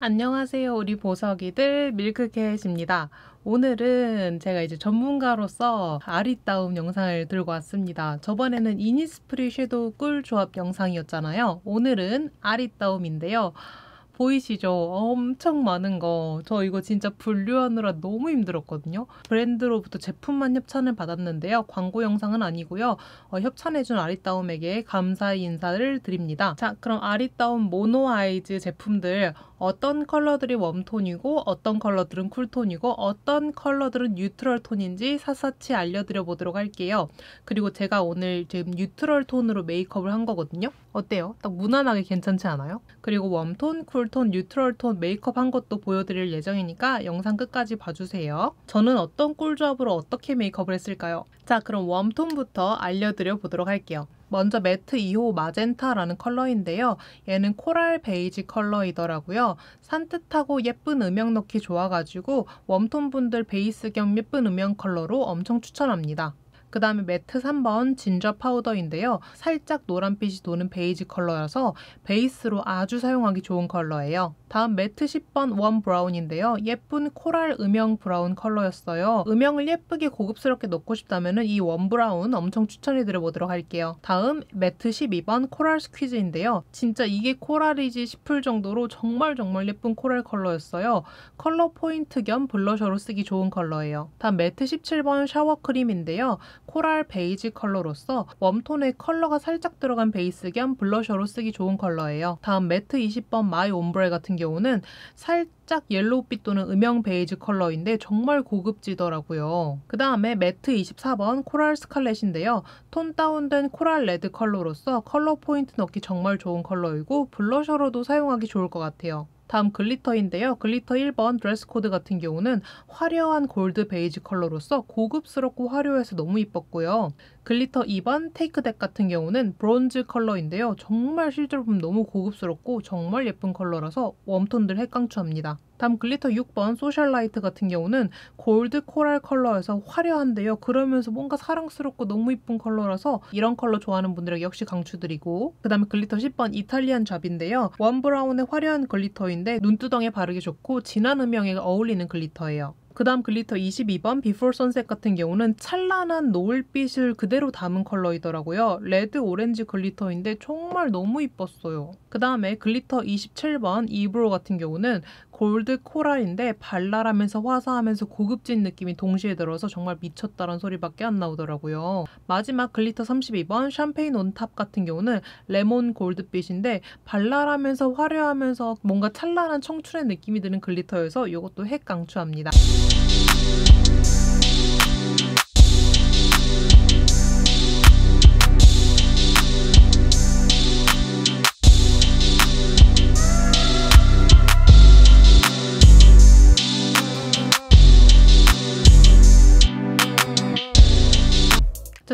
안녕하세요 우리 보석이들 밀크캣입니다 오늘은 제가 이제 전문가로서 아리따움 영상을 들고 왔습니다 저번에는 이니스프리 섀도우 꿀 조합 영상이었잖아요 오늘은 아리따움인데요 보이시죠? 엄청 많은 거. 저 이거 진짜 분류하느라 너무 힘들었거든요. 브랜드로부터 제품만 협찬을 받았는데요. 광고 영상은 아니고요. 어, 협찬해준 아리따움에게 감사의 인사를 드립니다. 자, 그럼 아리따움 모노아이즈 제품들 어떤 컬러들이 웜톤이고 어떤 컬러들은 쿨톤이고 어떤 컬러들은 뉴트럴 톤인지 샅샅이 알려드려 보도록 할게요. 그리고 제가 오늘 지금 뉴트럴 톤으로 메이크업을 한 거거든요. 어때요? 딱 무난하게 괜찮지 않아요? 그리고 웜톤, 쿨 톤, 뉴트럴 톤 메이크업 한 것도 보여드릴 예정이니까 영상 끝까지 봐주세요. 저는 어떤 꿀조합으로 어떻게 메이크업을 했을까요? 자 그럼 웜톤부터 알려드려 보도록 할게요. 먼저 매트 2호 마젠타라는 컬러인데요. 얘는 코랄 베이지 컬러이더라고요. 산뜻하고 예쁜 음영 넣기 좋아가지고 웜톤 분들 베이스 겸 예쁜 음영 컬러로 엄청 추천합니다. 그 다음에 매트 3번 진저 파우더인데요. 살짝 노란빛이 도는 베이지 컬러여서 베이스로 아주 사용하기 좋은 컬러예요. 다음 매트 10번 원 브라운인데요. 예쁜 코랄 음영 브라운 컬러였어요. 음영을 예쁘게 고급스럽게 넣고 싶다면 이 원 브라운 엄청 추천해드려보도록 할게요. 다음 매트 12번 코랄 스퀴즈인데요. 진짜 이게 코랄이지 싶을 정도로 정말 정말 예쁜 코랄 컬러였어요. 컬러 포인트 겸 블러셔로 쓰기 좋은 컬러예요. 다음 매트 17번 샤워 크림인데요. 코랄 베이지 컬러로서 웜톤의 컬러가 살짝 들어간 베이스 겸 블러셔로 쓰기 좋은 컬러예요. 다음 매트 20번 마이 옴브레 같은 경우는 살짝 옐로우빛 또는 음영 베이지 컬러인데 정말 고급지더라고요. 그 다음에 매트 24번 코랄 스칼렛인데요. 톤 다운된 코랄 레드 컬러로서 컬러 포인트 넣기 정말 좋은 컬러이고 블러셔로도 사용하기 좋을 것 같아요. 다음 글리터인데요. 글리터 1번 드레스 코드 같은 경우는 화려한 골드 베이지 컬러로서 고급스럽고 화려해서 너무 이뻤고요. 글리터 2번 테이크 덱 같은 경우는 브론즈 컬러인데요. 정말 실제로 보면 너무 고급스럽고 정말 예쁜 컬러라서 웜톤들 핵강추합니다. 다음 글리터 6번 소셜라이트 같은 경우는 골드 코랄 컬러에서 화려한데요. 그러면서 뭔가 사랑스럽고 너무 이쁜 컬러라서 이런 컬러 좋아하는 분들에게 역시 강추드리고 그 다음에 글리터 10번 이탈리안 잡인데요. 원 브라운의 화려한 글리터인데 눈두덩에 바르기 좋고 진한 음영에 어울리는 글리터예요. 그 다음 글리터 22번 비포 선셋 같은 경우는 찬란한 노을빛을 그대로 담은 컬러이더라고요. 레드 오렌지 글리터인데 정말 너무 이뻤어요. 그 다음에 글리터 27번 이브로 같은 경우는 골드 코랄인데 발랄하면서 화사하면서 고급진 느낌이 동시에 들어서 정말 미쳤다는 소리밖에 안 나오더라고요. 마지막 글리터 32번 샴페인 온 탑 같은 경우는 레몬 골드빛인데 발랄하면서 화려하면서 뭔가 찬란한 청춘의 느낌이 드는 글리터여서 이것도 핵 강추합니다.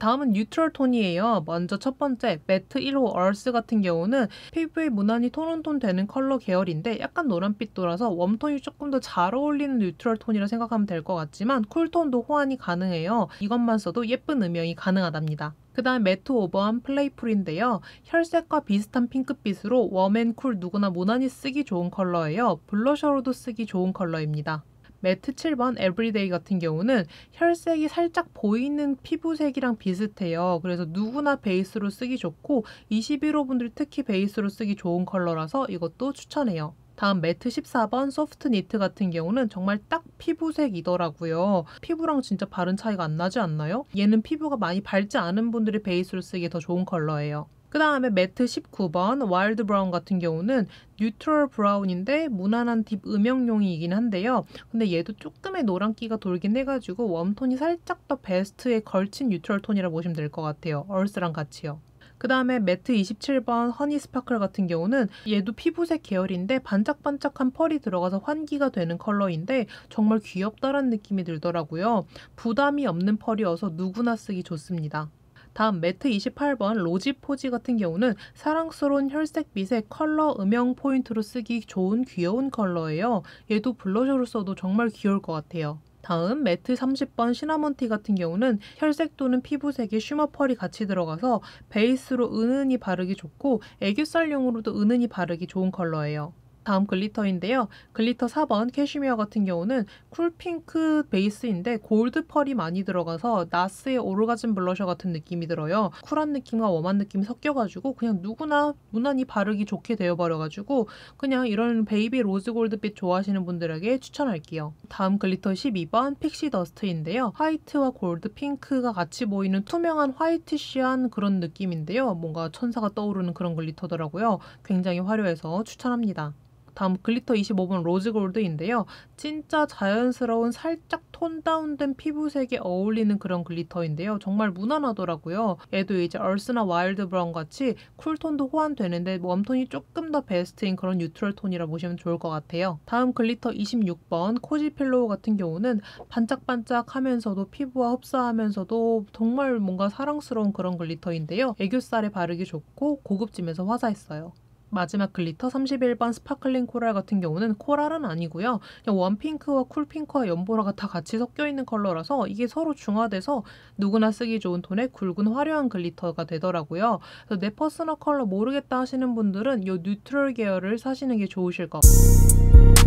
다음은 뉴트럴 톤이에요. 먼저 첫 번째 매트 1호 얼스 같은 경우는 피부에 무난히 톤온톤 되는 컬러 계열인데 약간 노란빛 돌아서 웜톤이 조금 더 잘 어울리는 뉴트럴 톤이라 생각하면 될 것 같지만 쿨톤도 호환이 가능해요. 이것만 써도 예쁜 음영이 가능하답니다. 그 다음 매트 오버한 플레이풀인데요. 혈색과 비슷한 핑크빛으로 웜앤 쿨 누구나 무난히 쓰기 좋은 컬러예요. 블러셔로도 쓰기 좋은 컬러입니다. 매트 7번 에브리데이 같은 경우는 혈색이 살짝 보이는 피부색이랑 비슷해요. 그래서 누구나 베이스로 쓰기 좋고 21호 분들 특히 베이스로 쓰기 좋은 컬러라서 이것도 추천해요. 다음 매트 14번 소프트 니트 같은 경우는 정말 딱 피부색이더라고요. 피부랑 진짜 바른 차이가 안 나지 않나요? 얘는 피부가 많이 밝지 않은 분들이 베이스로 쓰기에 더 좋은 컬러예요. 그 다음에 매트 19번 와일드 브라운 같은 경우는 뉴트럴 브라운인데 무난한 딥 음영용이긴 한데요. 근데 얘도 조금의 노란기가 돌긴 해가지고 웜톤이 살짝 더 베스트에 걸친 뉴트럴 톤이라 보시면 될 것 같아요. 얼스랑 같이요. 그 다음에 매트 27번 허니 스파클 같은 경우는 얘도 피부색 계열인데 반짝반짝한 펄이 들어가서 환기가 되는 컬러인데 정말 귀엽다라는 느낌이 들더라고요. 부담이 없는 펄이어서 누구나 쓰기 좋습니다. 다음 매트 28번 로지 포지 같은 경우는 사랑스러운 혈색빛의 컬러 음영 포인트로 쓰기 좋은 귀여운 컬러예요. 얘도 블러셔로 써도 정말 귀여울 것 같아요. 다음 매트 30번 시나몬티 같은 경우는 혈색 또는 피부색에 쉬머 펄이 같이 들어가서 베이스로 은은히 바르기 좋고 애교살용으로도 은은히 바르기 좋은 컬러예요. 다음 글리터인데요. 글리터 4번 캐시미어 같은 경우는 쿨핑크 베이스인데 골드 펄이 많이 들어가서 나스의 오르가즘 블러셔 같은 느낌이 들어요. 쿨한 느낌과 웜한 느낌 섞여가지고 그냥 누구나 무난히 바르기 좋게 되어버려가지고 그냥 이런 베이비 로즈 골드빛 좋아하시는 분들에게 추천할게요. 다음 글리터 12번 픽시 더스트인데요. 화이트와 골드 핑크가 같이 보이는 투명한 화이트쉬한 그런 느낌인데요. 뭔가 천사가 떠오르는 그런 글리터더라고요. 굉장히 화려해서 추천합니다. 다음 글리터 25번 로즈 골드인데요. 진짜 자연스러운 살짝 톤 다운된 피부색에 어울리는 그런 글리터인데요. 정말 무난하더라고요. 얘도 이제 얼스나 와일드 브라운 같이 쿨톤도 호환되는데 웜톤이 조금 더 베스트인 그런 뉴트럴 톤이라 보시면 좋을 것 같아요. 다음 글리터 26번 코지 필로우 같은 경우는 반짝반짝하면서도 피부와 흡사하면서도 정말 뭔가 사랑스러운 그런 글리터인데요. 애교살에 바르기 좋고 고급짐에서 화사했어요. 마지막 글리터 31번 스파클링 코랄 같은 경우는 코랄은 아니고요. 그냥 원핑크와 쿨핑크와 연보라가 다 같이 섞여 있는 컬러라서 이게 서로 중화돼서 누구나 쓰기 좋은 톤의 굵은 화려한 글리터가 되더라고요. 그래서 내 퍼스널 컬러 모르겠다 하시는 분들은 이 뉴트럴 계열을 사시는 게 좋으실 것 같아요.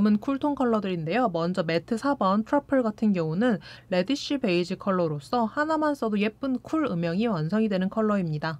다음은 쿨톤 컬러들인데요. 먼저 매트 4번 트러플 같은 경우는 레디쉬 베이지 컬러로서 하나만 써도 예쁜 쿨 음영이 완성이 되는 컬러입니다.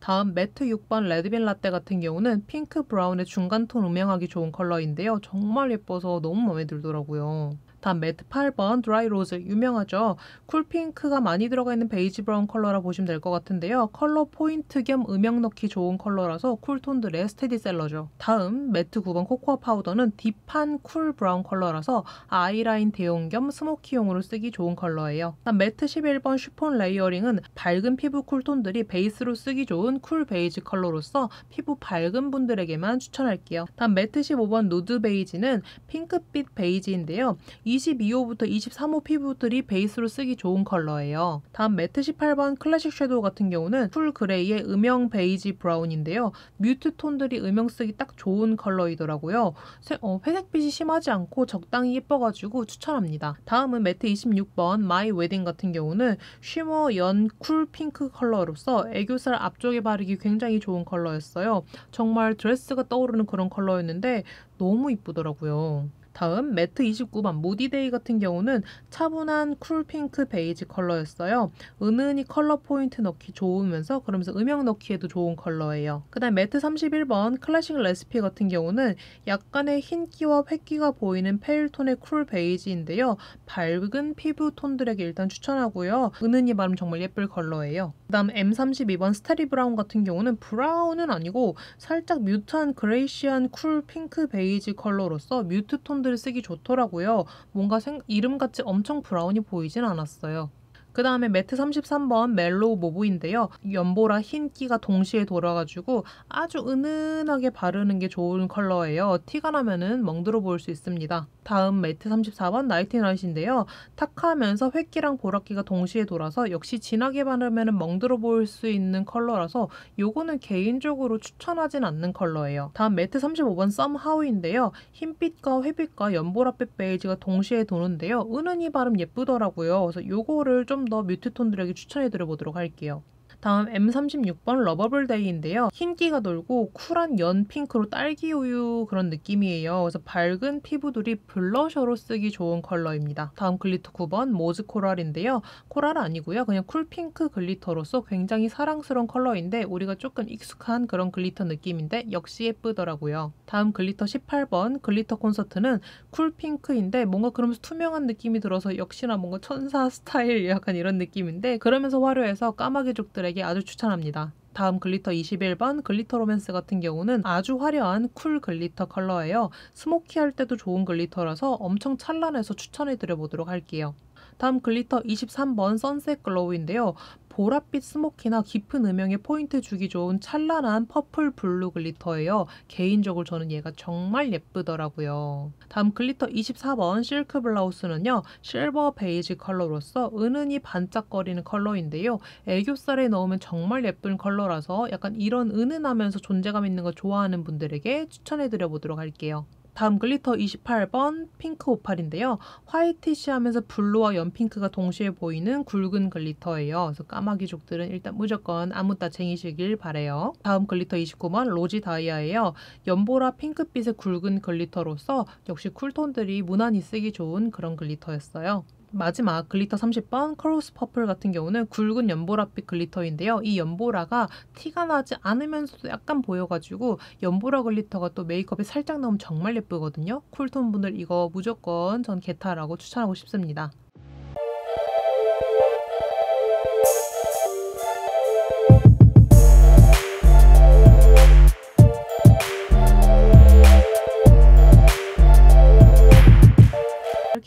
다음 매트 6번 레드빈 라떼 같은 경우는 핑크 브라운의 중간 톤 음영하기 좋은 컬러인데요. 정말 예뻐서 너무 마음에 들더라고요. 단 매트 8번 드라이 로즈 유명하죠. 쿨핑크가 많이 들어가 있는 베이지 브라운 컬러라 보시면 될 것 같은데요. 컬러 포인트 겸 음영 넣기 좋은 컬러라서 쿨톤들의 스테디셀러죠. 다음 매트 9번 코코아 파우더는 딥한 쿨 브라운 컬러라서 아이라인 대용 겸 스모키용으로 쓰기 좋은 컬러예요. 다음 매트 11번 슈폰 레이어링은 밝은 피부 쿨톤들이 베이스로 쓰기 좋은 쿨 베이지 컬러로서 피부 밝은 분들에게만 추천할게요. 다음 매트 15번 누드 베이지는 핑크빛 베이지인데요. 22호부터 23호 피부들이 베이스로 쓰기 좋은 컬러예요. 다음 매트 18번 클래식 섀도우 같은 경우는 풀 그레이의 음영 베이지 브라운인데요. 뮤트 톤들이 음영 쓰기 딱 좋은 컬러이더라고요. 어, 회색빛이 심하지 않고 적당히 예뻐가지고 추천합니다. 다음은 매트 26번 마이 웨딩 같은 경우는 쉬머 연 쿨 핑크 컬러로서 애교살 앞쪽에 바르기 굉장히 좋은 컬러였어요. 정말 드레스가 떠오르는 그런 컬러였는데 너무 이쁘더라고요. 다음 매트 29번 모디데이 같은 경우는 차분한 쿨핑크 베이지 컬러였어요. 은은히 컬러 포인트 넣기 좋으면서 그러면서 음영 넣기에도 좋은 컬러예요. 그 다음 매트 31번 클래식 레시피 같은 경우는 약간의 흰기와 획기가 보이는 페일톤의 쿨 베이지인데요. 밝은 피부 톤들에게 일단 추천하고요. 은은히 바르면 정말 예쁠 컬러예요. 그다음 M32번 스테리 브라운 같은 경우는 브라운은 아니고 살짝 뮤트한 그레이시한 쿨 핑크 베이지 컬러로서 뮤트 톤들을 쓰기 좋더라고요. 뭔가 생, 이름같이 엄청 브라운이 보이진 않았어요. 그 다음에 매트 33번 멜로우 모브인데요. 연보라 흰기가 동시에 돌아가지고 아주 은은하게 바르는 게 좋은 컬러예요. 티가 나면은 멍들어 보일 수 있습니다. 다음 매트 34번 나이틴라이신데요. 탁하면서 획기랑 보라끼가 동시에 돌아서 역시 진하게 바르면 멍들어 보일 수 있는 컬러라서 요거는 개인적으로 추천하진 않는 컬러예요. 다음 매트 35번 썸하우인데요. 흰빛과 회빛과 연보라빛 베이지가 동시에 도는데요. 은은히 바름 예쁘더라고요. 그래서 요거를 좀 더 뮤트톤들에게 추천해드려보도록 할게요. 다음 M36번 러버블 데이인데요. 흰기가 돌고 쿨한 연 핑크로 딸기 우유 그런 느낌이에요. 그래서 밝은 피부들이 블러셔로 쓰기 좋은 컬러입니다. 다음 글리터 9번 모즈 코랄인데요. 코랄 아니고요. 그냥 쿨핑크 글리터로서 굉장히 사랑스러운 컬러인데 우리가 조금 익숙한 그런 글리터 느낌인데 역시 예쁘더라고요. 다음 글리터 18번 글리터 콘서트는 쿨핑크인데 뭔가 그러면서 투명한 느낌이 들어서 역시나 뭔가 천사 스타일 약간 이런 느낌인데 그러면서 화려해서 까마귀족들의 사용에게 아주 추천합니다. 다음 글리터 21번 글리터 로맨스 같은 경우는 아주 화려한 쿨 글리터 컬러예요. 스모키할 때도 좋은 글리터라서 엄청 찬란해서 추천해드려 보도록 할게요. 다음 글리터 23번 선셋 글로우인데요. 보랏빛 스모키나 깊은 음영에 포인트 주기 좋은 찬란한 퍼플 블루 글리터예요. 개인적으로 저는 얘가 정말 예쁘더라고요. 다음 글리터 24번 실크 블라우스는요. 실버 베이지 컬러로서 은은히 반짝거리는 컬러인데요. 애교살에 넣으면 정말 예쁜 컬러라서 약간 이런 은은하면서 존재감 있는 거 좋아하는 분들에게 추천해드려 보도록 할게요. 다음 글리터 28번 핑크 오팔인데요. 화이티시하면서 블루와 연핑크가 동시에 보이는 굵은 글리터예요. 그래서 까마귀족들은 일단 무조건 아무 따쟁이시길 바래요. 다음 글리터 29번 로지 다이아예요. 연보라 핑크빛의 굵은 글리터로서 역시 쿨톤들이 무난히 쓰기 좋은 그런 글리터였어요. 마지막 글리터 30번 크로스 퍼플 같은 경우는 굵은 연보라빛 글리터인데요. 이 연보라가 티가 나지 않으면서도 약간 보여가지고 연보라 글리터가 또 메이크업에 살짝 나오면 정말 예쁘거든요. 쿨톤 분들 이거 무조건 전 개타라고 추천하고 싶습니다.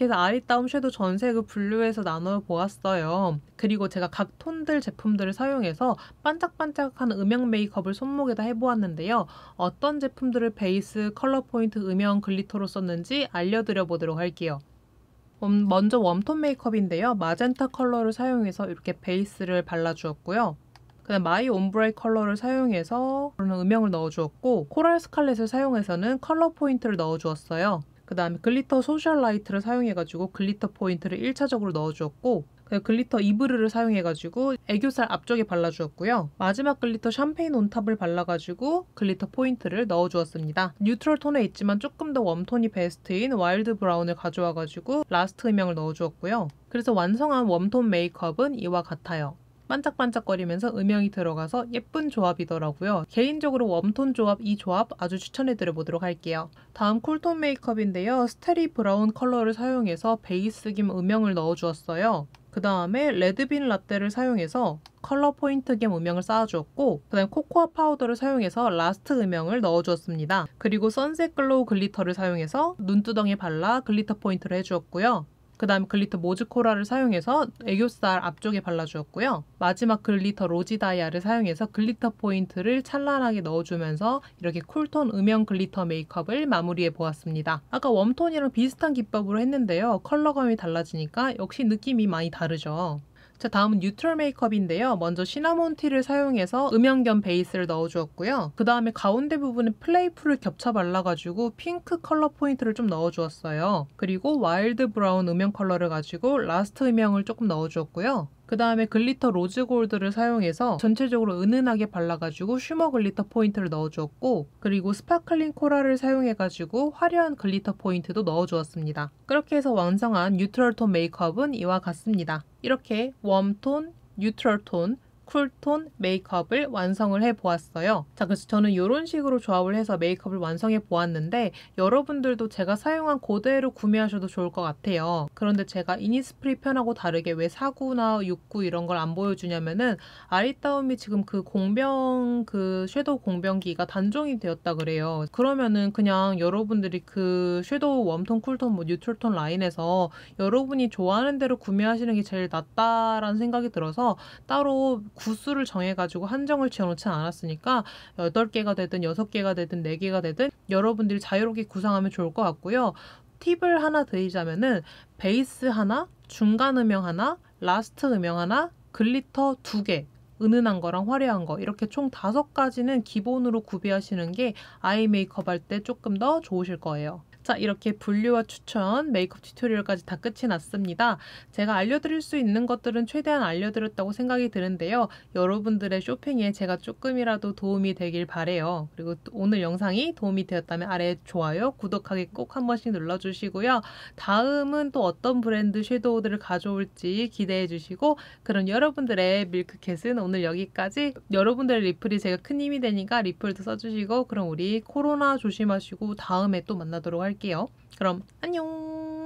그래서 아리따움 섀도 전색을 분류해서 나눠 보았어요. 그리고 제가 각 톤들 제품들을 사용해서 반짝반짝한 음영 메이크업을 손목에다 해보았는데요. 어떤 제품들을 베이스, 컬러 포인트, 음영, 글리터로 썼는지 알려드려 보도록 할게요. 음, 먼저 웜톤 메이크업인데요. 마젠타 컬러를 사용해서 이렇게 베이스를 발라주었고요. 그다음 마이 온브레이 컬러를 사용해서 음영을 넣어주었고 코랄 스칼렛을 사용해서는 컬러 포인트를 넣어주었어요. 그다음에 글리터 소셜 라이트를 사용해 가지고 글리터 포인트를 1차적으로 넣어 주었고 그 글리터 이브르를 사용해가지고 애교살 앞쪽에 발라주었고요. 마지막 글리터 샴페인 온탑을 발라가지고 글리터 포인트를 넣어주었습니다. 뉴트럴 톤에 있지만 조금 더 웜톤이 베스트인 와일드 브라운을 가져와가지고 라스트 음영을 넣어주었고요. 그래서 완성한 웜톤 메이크업은 이와 같아요. 반짝반짝거리면서 음영이 들어가서 예쁜 조합이더라고요. 개인적으로 웜톤 조합 이 조합 아주 추천해드려 보도록 할게요. 다음 쿨톤 메이크업인데요. 스테리 브라운 컬러를 사용해서 베이스 김 음영을 넣어주었어요. 그 다음에 레드빈 라떼를 사용해서 컬러 포인트 겸 음영을 쌓아주었고 그 다음 에 코코아 파우더를 사용해서 라스트 음영을 넣어주었습니다. 그리고 선셋 글로우 글리터를 사용해서 눈두덩이 에 발라 글리터 포인트를 해주었고요. 그 다음 에 글리터 모즈코라를 사용해서 애교살 앞쪽에 발라주었고요. 마지막 글리터 로지다이아를 사용해서 글리터 포인트를 찬란하게 넣어주면서 이렇게 쿨톤 음영 글리터 메이크업을 마무리해 보았습니다. 아까 웜톤이랑 비슷한 기법으로 했는데요. 컬러감이 달라지니까 역시 느낌이 많이 다르죠. 자, 다음은 뉴트럴 메이크업인데요. 먼저 시나몬 티를 사용해서 음영 겸 베이스를 넣어주었고요. 그 다음에 가운데 부분에 플레이풀을 겹쳐 발라가지고 핑크 컬러 포인트를 좀 넣어주었어요. 그리고 와일드 브라운 음영 컬러를 가지고 라스트 음영을 조금 넣어주었고요. 그 다음에 글리터 로즈 골드를 사용해서 전체적으로 은은하게 발라가지고 슈머 글리터 포인트를 넣어주었고 그리고 스파클링 코랄을 사용해가지고 화려한 글리터 포인트도 넣어주었습니다. 그렇게 해서 완성한 뉴트럴 톤 메이크업은 이와 같습니다. 이렇게 웜톤, 뉴트럴 톤, 쿨톤 메이크업을 완성을 해보았어요. 자, 그래서 저는 이런 식으로 조합을 해서 메이크업을 완성해보았는데 여러분들도 제가 사용한 그대로 구매하셔도 좋을 것 같아요. 그런데 제가 이니스프리 편하고 다르게 왜 4구나 6구 이런 걸 안 보여주냐면은 아리따움이 지금 그 공병, 그 섀도우 공병기가 단종이 되었다 그래요. 그러면은 그냥 여러분들이 그 섀도우 웜톤, 쿨톤, 뭐 뉴트럴톤 라인에서 여러분이 좋아하는 대로 구매하시는 게 제일 낫다라는 생각이 들어서 따로 구수를 정해가지고 한정을 지어놓지 않았으니까 8개가 되든 6개가 되든 4개가 되든 여러분들이 자유롭게 구상하면 좋을 것 같고요. 팁을 하나 드리자면은 베이스 하나, 중간 음영 하나, 라스트 음영 하나, 글리터 두 개, 은은한 거랑 화려한 거 이렇게 총 다섯 가지는 기본으로 구비하시는 게 아이 메이크업 할 때 조금 더 좋으실 거예요. 자 이렇게 분류와 추천, 메이크업 튜토리얼까지 다 끝이 났습니다. 제가 알려드릴 수 있는 것들은 최대한 알려드렸다고 생각이 드는데요. 여러분들의 쇼핑에 제가 조금이라도 도움이 되길 바래요. 그리고 오늘 영상이 도움이 되었다면 아래 좋아요, 구독하기 꼭 한 번씩 눌러주시고요. 다음은 또 어떤 브랜드 섀도우들을 가져올지 기대해 주시고 그럼 여러분들의 밀크캣은 오늘 여기까지 여러분들의 리플이 제가 큰 힘이 되니까 리플도 써주시고 그럼 우리 코로나 조심하시고 다음에 또 만나도록 할게요. 할게요. 그럼 안녕!